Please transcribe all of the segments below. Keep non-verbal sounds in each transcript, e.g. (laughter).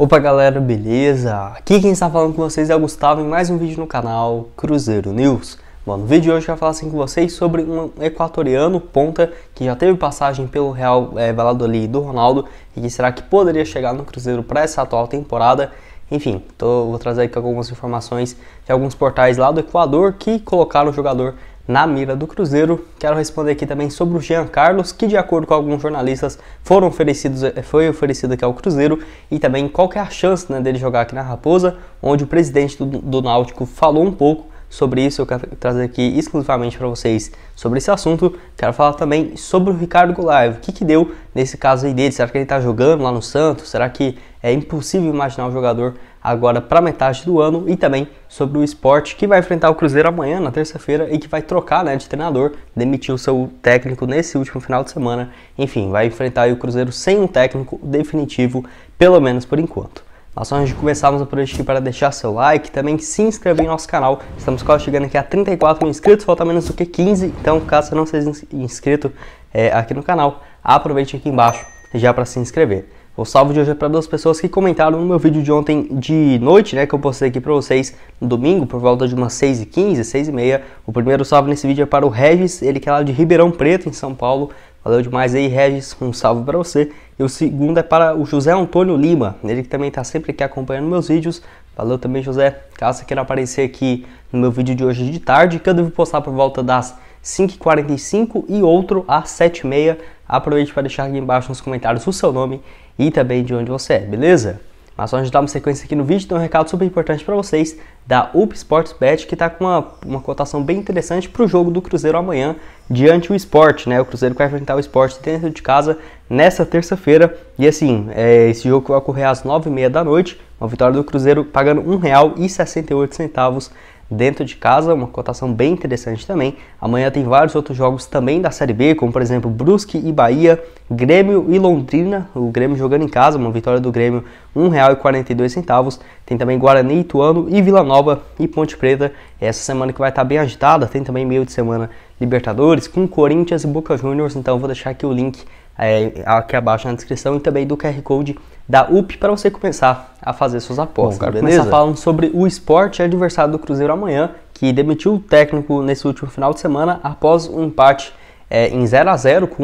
Opa galera, beleza? Aqui quem está falando com vocês é o Gustavo em mais um vídeo no canal Cruzeiro News. Bom, no vídeo de hoje eu vou falar assim com vocês sobre um equatoriano ponta que já teve passagem pelo Real é, Valladolid do Ronaldo e que será que poderia chegar no Cruzeiro para essa atual temporada. Enfim, tô, vou trazer aqui algumas informações de alguns portais lá do Equador que colocaram o jogador na mira do Cruzeiro. Quero responder aqui também sobre o Jean Carlos, que de acordo com alguns jornalistas foram oferecidos, eh, foi oferecido aqui ao Cruzeiro e também qual é a chance né, dele jogar aqui na Raposa, onde o presidente do, do Náutico falou um pouco Sobre isso, eu quero trazer aqui exclusivamente para vocês sobre esse assunto. Quero falar também sobre o Ricardo Goulart. O que, que deu nesse caso aí dele? Será que ele está jogando lá no Santos? Será que é impossível imaginar o jogador agora para metade do ano? E também sobre o esporte que vai enfrentar o Cruzeiro amanhã, na terça-feira, e que vai trocar né, de treinador, demitiu seu técnico nesse último final de semana. Enfim, vai enfrentar o Cruzeiro sem um técnico definitivo, pelo menos por enquanto. É mas antes de começarmos o podcast para deixar seu like, também se inscrever em nosso canal. Estamos quase chegando aqui a 34 mil inscritos, falta menos do que 15. Então, caso você não seja inscrito é, aqui no canal, aproveite aqui embaixo já para se inscrever. O salve de hoje é para duas pessoas que comentaram no meu vídeo de ontem de noite, né, que eu postei aqui para vocês no domingo, por volta de umas 6h15, 6h30. O primeiro salve nesse vídeo é para o Regis, ele que é lá de Ribeirão Preto, em São Paulo. Valeu demais aí, Regis, um salve para você. E o segundo é para o José Antônio Lima, ele que também está sempre aqui acompanhando meus vídeos. Valeu também, José. Caso você queira aparecer aqui no meu vídeo de hoje de tarde, que eu devo postar por volta das 5h45 e outro às 7h30. Aproveite para deixar aqui embaixo nos comentários o seu nome e também de onde você é, beleza? Mas antes de dar uma sequência aqui no vídeo, tem um recado super importante para vocês da UP Sports Bet, que está com uma, uma cotação bem interessante para o jogo do Cruzeiro amanhã diante o esporte, né? O Cruzeiro vai enfrentar o esporte dentro de casa nessa terça-feira. E assim, é, esse jogo vai ocorrer às 9h30 da noite. Uma vitória do Cruzeiro pagando R$ 1,68 dentro de casa, uma cotação bem interessante também. Amanhã tem vários outros jogos também da Série B, como por exemplo Brusque e Bahia, Grêmio e Londrina, o Grêmio jogando em casa, uma vitória do Grêmio R$ 1,42. Tem também Guarani, Ituano e Vila Nova e Ponte Preta. Essa semana que vai estar tá bem agitada, tem também meio de semana Libertadores com Corinthians e Boca Juniors, então vou deixar aqui o link é, aqui abaixo na descrição e também do QR Code da UP para você começar a fazer suas apostas. Bom, cara, beleza? começar falando sobre o esporte adversário do Cruzeiro amanhã, que demitiu o técnico nesse último final de semana após um empate é, em 0 a 0 com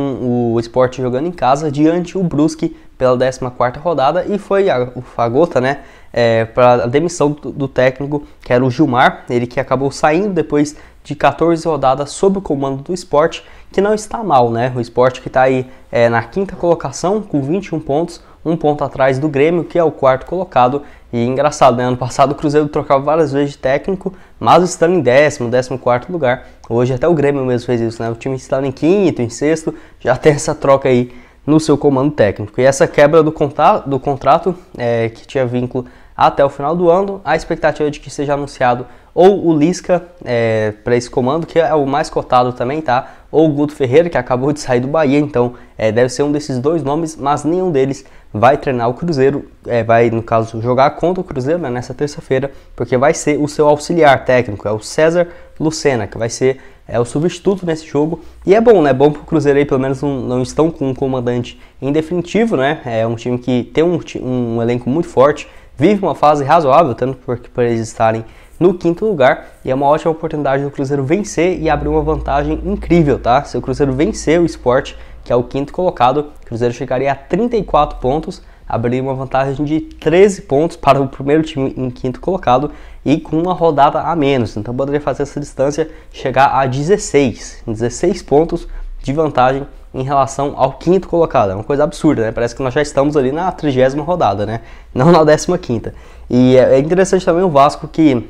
o esporte jogando em casa diante o Brusque pela 14 rodada e foi a, a gota né, é, para a demissão do, do, técnico, que era o Gilmar, ele que acabou saindo depois de 14 rodadas sob o comando do esporte que não está mal, né? O esporte que está aí é, na quinta colocação com 21 pontos, um ponto atrás do Grêmio, que é o quarto colocado. E engraçado, né? Ano passado o Cruzeiro trocava várias vezes de técnico, mas estando em décimo, décimo quarto lugar. Hoje até o Grêmio mesmo fez isso, né? O time estava em quinto, em sexto, já (laughs) tem essa troca aí no seu comando técnico. E essa quebra do, contato, do contrato, é, que tinha vínculo até o final do ano. A expectativa é de que seja anunciado ou o Lisca é, para esse comando, que é o mais cotado também, tá? Ou o Guto Ferreira, que acabou de sair do Bahia, então é, deve ser um desses dois nomes, mas nenhum deles vai treinar o Cruzeiro, é, vai, no caso, jogar contra o Cruzeiro né, nessa terça-feira, porque vai ser o seu auxiliar técnico, é o César Lucena, que vai ser é, o substituto nesse jogo. E é bom, né? Bom pro Cruzeiro aí, pelo menos não, não estão com um comandante em definitivo, né? É um time que tem um, um elenco muito forte, vive uma fase razoável, tanto porque por eles estarem no quinto lugar e é uma ótima oportunidade do Cruzeiro vencer e abrir uma vantagem incrível, tá? Se o Cruzeiro vencer o esporte, que é o quinto colocado, o Cruzeiro chegaria a 34 pontos, abriria uma vantagem de 13 pontos para o primeiro time em quinto colocado e com uma rodada a menos. Então poderia fazer essa distância chegar a 16, 16 pontos de vantagem em relação ao quinto colocado. É uma coisa absurda, né? Parece que nós já estamos ali na trigésima rodada, né? (laughs) Não na décima quinta. E é, é interessante também o Vasco que,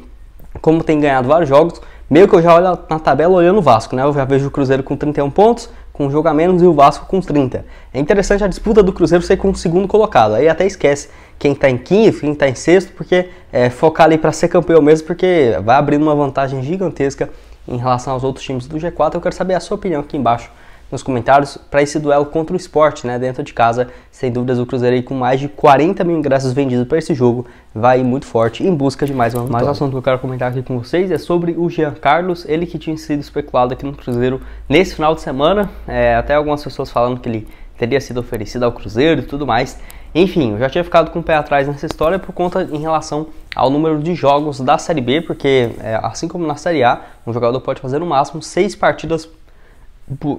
como tem ganhado vários jogos, meio que eu já olho na tabela olhando o Vasco, né? Eu já vejo o Cruzeiro com 31 pontos, com um jogo a menos e o Vasco com 30. É interessante a disputa do Cruzeiro ser com o segundo colocado. Aí até esquece quem está em quinto, quem está em sexto, porque é, focar ali para ser campeão mesmo, porque vai abrindo uma vantagem gigantesca em relação aos outros times do G4. Eu quero saber a sua opinião aqui embaixo nos comentários para esse duelo contra o esporte, né? Dentro de casa, sem dúvidas, o Cruzeiro aí com mais de 40 mil ingressos vendidos para esse jogo vai muito forte em busca de mais uma vitória. Mais um assunto que eu quero comentar aqui com vocês é sobre o Jean Carlos, ele que tinha sido especulado aqui no Cruzeiro nesse final de semana, é, até algumas pessoas falando que ele teria sido oferecido ao Cruzeiro e tudo mais. Enfim, eu já tinha ficado com o pé atrás nessa história por conta em relação ao número de jogos da Série B, porque é, assim como na Série A, um jogador pode fazer no máximo seis partidas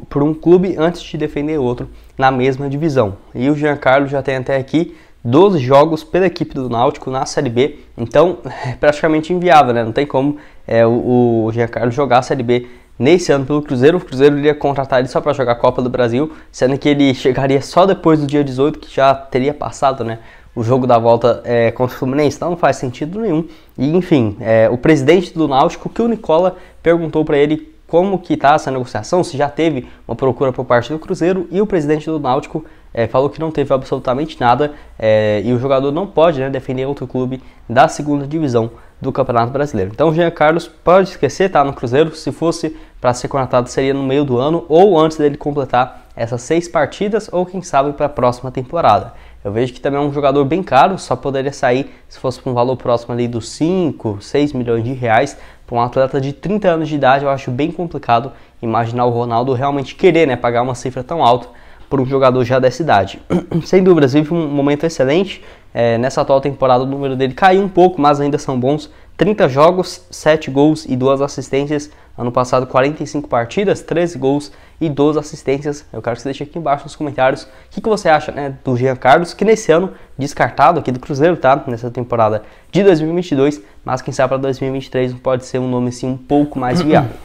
por um clube antes de defender outro na mesma divisão. E o Giancarlo já tem até aqui 12 jogos pela equipe do Náutico na Série B, então (laughs) é praticamente inviável, né? Não tem como é, o, o Giancarlo jogar a Série B nesse ano pelo Cruzeiro. O Cruzeiro iria contratar ele só para jogar a Copa do Brasil, sendo que ele (laughs) chegaria só depois do dia 18, que já teria passado, né? O jogo da volta é, contra o Fluminense, então não faz sentido nenhum. E enfim, é, o presidente do Náutico, que o Nicola, perguntou para ele como que está essa negociação, se já teve uma procura por parte do Cruzeiro e o presidente do Náutico é, falou que não teve absolutamente nada é, e o jogador não pode né, defender outro clube da segunda divisão do Campeonato Brasileiro. Então o Jean Carlos pode esquecer, tá no Cruzeiro, se fosse para ser contratado seria no meio do ano ou antes dele completar essas seis partidas ou quem sabe para a próxima temporada. Eu vejo que também é um jogador bem caro, só poderia sair se fosse por um valor próximo ali dos 5, 6 milhões de reais, para um atleta de 30 anos de idade, eu acho bem complicado imaginar o Ronaldo realmente querer né, pagar uma cifra tão alta por um jogador já dessa idade. (clears throat) Sem dúvidas, vive um momento excelente. É, nessa atual temporada o número dele caiu um pouco, mas ainda são bons. 30 jogos, 7 gols e 2 assistências. Ano passado, 45 partidas, 13 gols e 12 assistências. Eu quero que você deixe aqui embaixo nos comentários o que, que você acha né, do Jean Carlos, que nesse ano, descartado aqui do Cruzeiro, tá? Nessa temporada de 2022, mas quem sabe para 2023 pode ser um nome assim um pouco mais viável.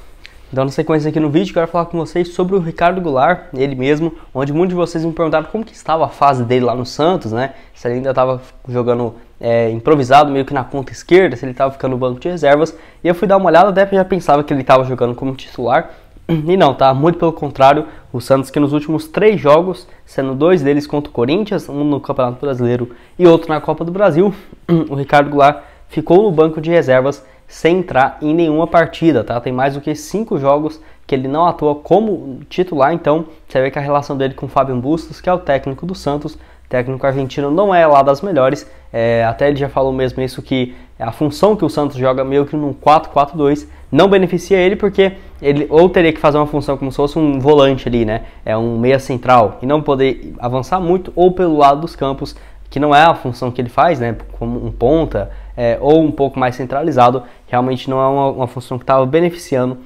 Então na sequência aqui no vídeo, quero falar com vocês sobre o Ricardo Goulart, ele mesmo, onde muitos de vocês me perguntaram como que estava a fase dele lá no Santos, né? Se ele ainda estava jogando é, improvisado, meio que na ponta esquerda, se ele estava ficando no banco de reservas. E eu fui dar uma olhada, até já pensava que ele estava jogando como titular. E não, tá? Muito pelo contrário, o Santos que nos últimos três jogos, sendo dois deles contra o Corinthians, um no Campeonato Brasileiro e outro na Copa do Brasil, (clears throat) o Ricardo Goulart ficou no banco de reservas sem entrar em nenhuma partida, tá? Tem mais do que cinco jogos que ele não atua como titular, então você vê que a relação dele com o Fábio Bustos, que é o técnico do Santos, técnico argentino, não é lá das melhores. É, até ele já falou mesmo isso que a função que o Santos joga meio que num 4-4-2 não beneficia ele porque ele ou teria que fazer uma função como se fosse um volante ali, né? É um meia central e não poder avançar muito ou pelo lado dos campos, que não é a função que ele faz, né? Como um ponta, é, ou um pouco mais centralizado, realmente não é uma, uma função que estava beneficiando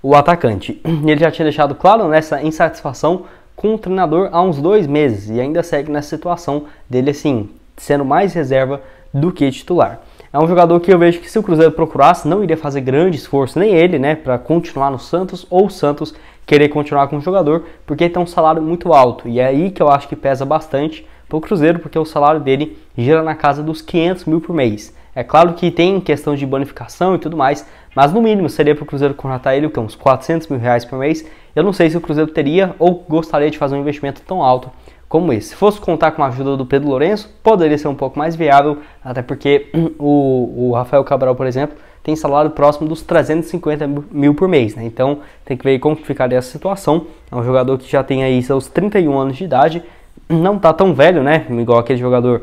o atacante. (clears throat) ele já tinha deixado claro nessa insatisfação com o treinador há uns dois meses e ainda segue nessa situação dele assim, sendo mais reserva do que titular. É um jogador que eu vejo que se o Cruzeiro procurasse, não iria fazer grande esforço, nem ele, né, para continuar no Santos ou o Santos querer continuar com o jogador, porque tem um salário muito alto. E é aí que eu acho que pesa bastante para o Cruzeiro, porque o salário dele gira na casa dos 500 mil por mês. É claro que tem questão de bonificação e tudo mais, mas no mínimo seria para o Cruzeiro contratar ele, que é Uns 400 mil reais por mês. Eu não sei se o Cruzeiro teria ou gostaria de fazer um investimento tão alto como esse. Se fosse contar com a ajuda do Pedro Lourenço, poderia ser um pouco mais viável, até porque (clears throat) o, o Rafael Cabral, por exemplo, tem salário próximo dos 350 mil por mês, né? Então tem que ver como ficaria essa situação. É um jogador que já tem aí seus 31 anos de idade, não tá tão velho, né? Igual aquele jogador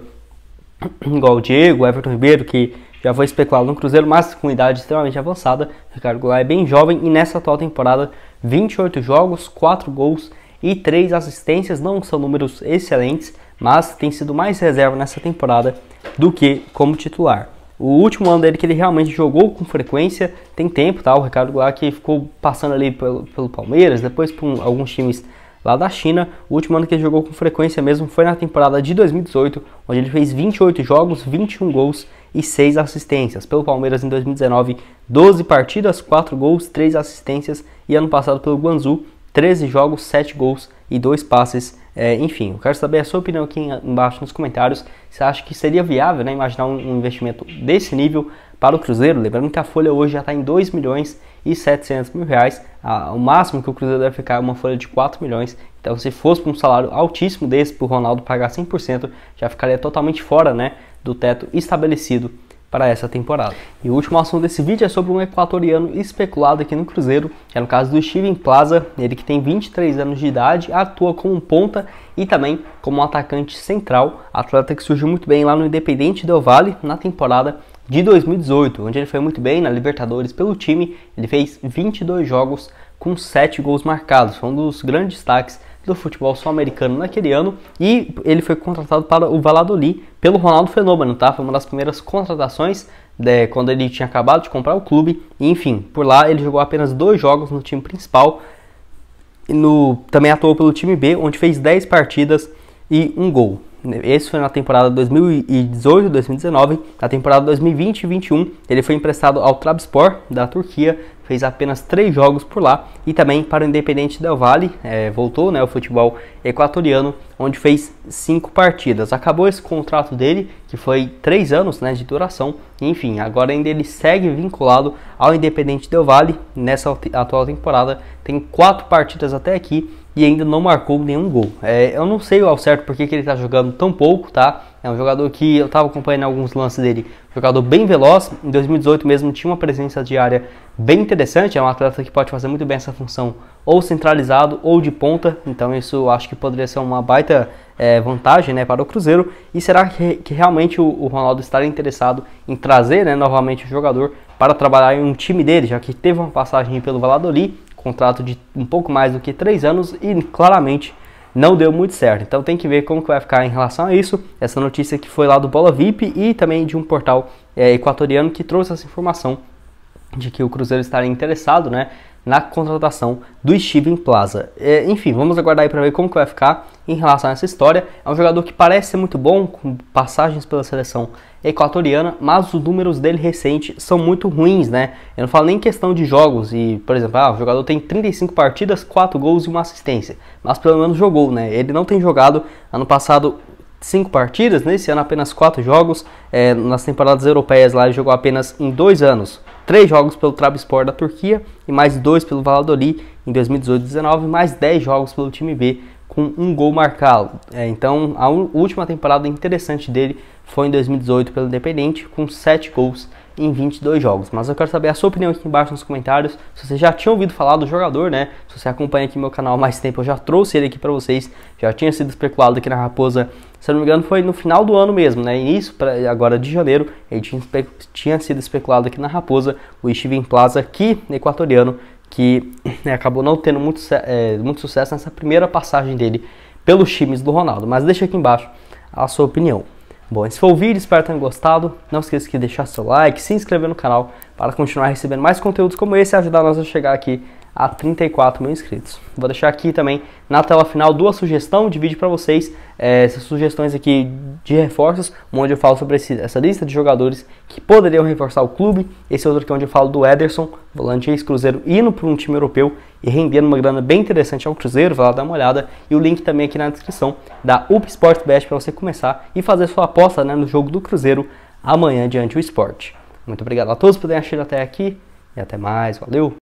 (coughs) igual o Diego, Everton Ribeiro, que já foi especulado no Cruzeiro, mas com idade extremamente avançada. Ricardo Goulart é bem jovem e nessa atual temporada, 28 jogos, 4 gols e 3 assistências. Não são números excelentes, mas tem sido mais reserva nessa temporada do que como titular. O último ano dele que ele realmente jogou com frequência, tem tempo, tá? O Ricardo Goulart que ficou passando ali pelo, pelo Palmeiras, depois por alguns times lá da China. O último ano que ele jogou com frequência mesmo foi na temporada de 2018, onde ele fez 28 jogos, 21 gols e 6 assistências. Pelo Palmeiras em 2019, 12 partidas, 4 gols, 3 assistências e ano passado pelo Guangzhou, 13 jogos, 7 gols e 2 passes. É, enfim, eu quero saber a sua opinião aqui embaixo nos comentários. Você acha que seria viável né, imaginar um, um investimento desse nível para o Cruzeiro? Lembrando que a folha hoje já está em 2 milhões e 700 mil reais. Ah, o máximo que o Cruzeiro deve ficar é uma folha de 4 milhões. Então, se fosse para um salário altíssimo desse, para o Ronaldo pagar 100%, já ficaria totalmente fora né, do teto estabelecido para essa temporada. E o último assunto desse vídeo é sobre um equatoriano especulado aqui no Cruzeiro, que é no caso do Steven Plaza, ele que tem 23 anos de idade, atua como ponta e também como atacante central, atleta que surgiu muito bem lá no Independente Del Valle na temporada de 2018, onde ele foi muito bem na Libertadores pelo time. Ele fez 22 jogos com 7 gols marcados. Foi um dos grandes destaques do futebol sul-americano naquele ano e ele foi contratado para o Valladolid pelo Ronaldo Fenômeno, tá? Foi uma das primeiras contratações de, é, quando ele tinha acabado de comprar o clube. E, enfim, por lá ele jogou apenas dois jogos no time principal. No, também atuou pelo time B, onde fez 10 partidas e um gol. Né, esse foi na temporada 2018-2019. Na temporada 2020 2021 ele foi emprestado ao Trabzonspor da Turquia fez apenas três jogos por lá e também para o Independente Del Valle, é, voltou né, o futebol equatoriano, onde fez cinco partidas. Acabou esse contrato dele, que foi três anos né, de duração, enfim, agora ainda ele segue vinculado ao Independente Del Valle nessa atual temporada, tem quatro partidas até aqui e ainda não marcou nenhum gol. É, eu não sei ao certo porque que ele está jogando tão pouco, tá? É um jogador que eu estava acompanhando alguns lances dele, jogador bem veloz. Em 2018 mesmo tinha uma presença diária bem interessante. É um atleta que pode fazer muito bem essa função, ou centralizado ou de ponta. Então isso acho que poderia ser uma baita é, vantagem né, para o Cruzeiro. E será que, que realmente o, o, Ronaldo estará interessado em trazer né, novamente o jogador para trabalhar em um time dele, já que teve uma passagem pelo Valladolid, contrato de um pouco mais do que três anos e claramente não deu muito certo. Então tem que ver como que vai ficar em relação a isso. Essa notícia que foi lá do Bola VIP e também de um portal é, equatoriano que trouxe essa informação de que o Cruzeiro estaria interessado, né, na contratação do Steven Plaza. É, enfim, vamos aguardar aí para ver como que vai ficar em relação a essa história. É um jogador que parece ser muito bom, com passagens pela seleção equatoriana, mas os números dele recentes são muito ruins, né? Eu não falo nem questão de jogos e, por exemplo, ah, o jogador tem 35 partidas, 4 gols e uma assistência, mas pelo menos jogou, né? Ele não tem jogado. Ano passado cinco partidas, nesse ano apenas quatro jogos. É, nas temporadas europeias lá ele jogou apenas em dois anos três jogos pelo Trabzonspor da Turquia e mais dois pelo Valladolid em 2018-19, mais 10 jogos pelo time B com um gol marcado. É, então, a última temporada interessante dele foi em 2018 pelo Independente, com 7 gols em 22 jogos. Mas eu quero saber a sua opinião aqui embaixo nos comentários. Se você já tinha ouvido falar do jogador, né? Se você acompanha aqui meu canal há mais tempo, eu já trouxe ele aqui para vocês. Já tinha sido especulado aqui na Raposa, se eu não me engano, foi no final do ano mesmo, né? Início pra, agora de janeiro, ele tinha, tinha sido especulado aqui na Raposa, o Steven Plaza, aqui equatoriano, que (clears throat) né, acabou não tendo muito, é, muito sucesso nessa primeira passagem dele pelos times do Ronaldo. Mas deixa aqui embaixo a sua opinião. Bom, esse foi o vídeo, espero que tenham gostado. Não esqueça de deixar seu like, se inscrever no canal para continuar recebendo mais conteúdos como esse e ajudar nós a chegar aqui a 34 mil inscritos. Vou deixar aqui também na tela final duas sugestões de vídeo para vocês, é, essas sugestões aqui de reforços, onde eu falo sobre esse, essa lista de jogadores que poderiam reforçar o clube. Esse outro aqui é onde eu falo do Ederson, volante ex-cruzeiro, indo para um time europeu e rendendo uma grana bem interessante ao Cruzeiro, vai lá dar uma olhada. E o link também aqui na descrição da UP Sport para você começar e fazer sua aposta né, no jogo do Cruzeiro amanhã diante do esporte. Muito obrigado a todos por terem assistido até aqui e até mais, valeu!